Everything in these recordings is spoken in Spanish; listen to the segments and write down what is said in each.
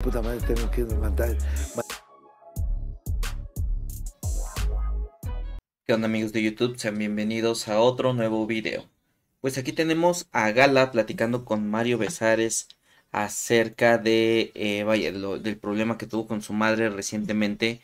Puta madre, tengo que levantar ¿Qué onda amigos de YouTube? Sean bienvenidos a otro nuevo video. Pues aquí tenemos a Gala platicando con Mario Besares acerca de, eh, vaya, del problema que tuvo con su madre recientemente.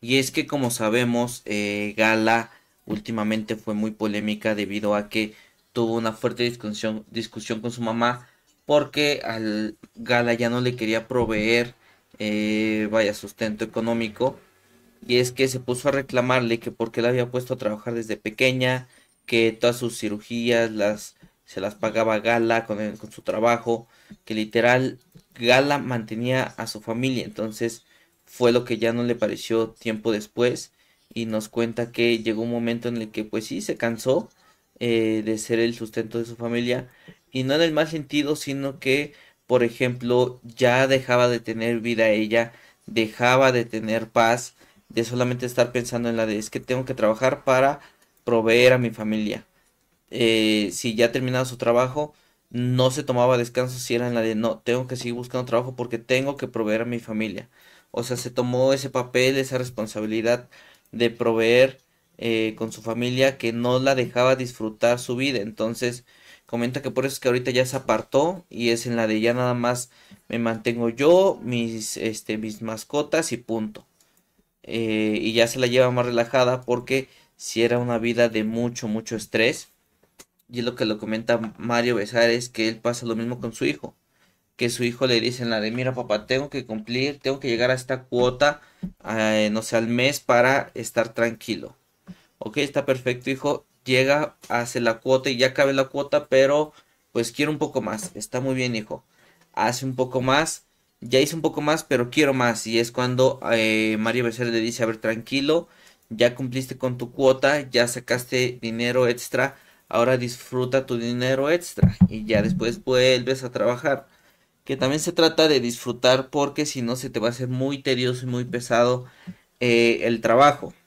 Y es que como sabemos, eh, Gala últimamente fue muy polémica debido a que tuvo una fuerte discusión, discusión con su mamá porque al Gala ya no le quería proveer, eh, vaya, sustento económico. Y es que se puso a reclamarle que porque la había puesto a trabajar desde pequeña, que todas sus cirugías las, se las pagaba Gala con, con su trabajo, que literal Gala mantenía a su familia. Entonces fue lo que ya no le pareció tiempo después y nos cuenta que llegó un momento en el que pues sí se cansó eh, de ser el sustento de su familia, y no en el mal sentido, sino que, por ejemplo, ya dejaba de tener vida ella, dejaba de tener paz, de solamente estar pensando en la de es que tengo que trabajar para proveer a mi familia. Eh, si ya terminaba su trabajo, no se tomaba descanso si era en la de no, tengo que seguir buscando trabajo porque tengo que proveer a mi familia. O sea, se tomó ese papel, esa responsabilidad de proveer eh, con su familia que no la dejaba disfrutar su vida. Entonces, Comenta que por eso es que ahorita ya se apartó y es en la de ya nada más me mantengo yo, mis, este, mis mascotas y punto. Eh, y ya se la lleva más relajada porque si era una vida de mucho, mucho estrés. Y lo que lo comenta Mario Besares, que él pasa lo mismo con su hijo. Que su hijo le dice en la de, mira papá, tengo que cumplir, tengo que llegar a esta cuota, eh, no sé, al mes para estar tranquilo. Ok, está perfecto hijo, llega, hace la cuota y ya cabe la cuota, pero pues quiero un poco más. Está muy bien, hijo. Hace un poco más, ya hice un poco más, pero quiero más. Y es cuando eh, Mario Becerra le dice, a ver, tranquilo, ya cumpliste con tu cuota, ya sacaste dinero extra, ahora disfruta tu dinero extra y ya después vuelves a trabajar. Que también se trata de disfrutar porque si no se te va a hacer muy tedioso y muy pesado eh, el trabajo.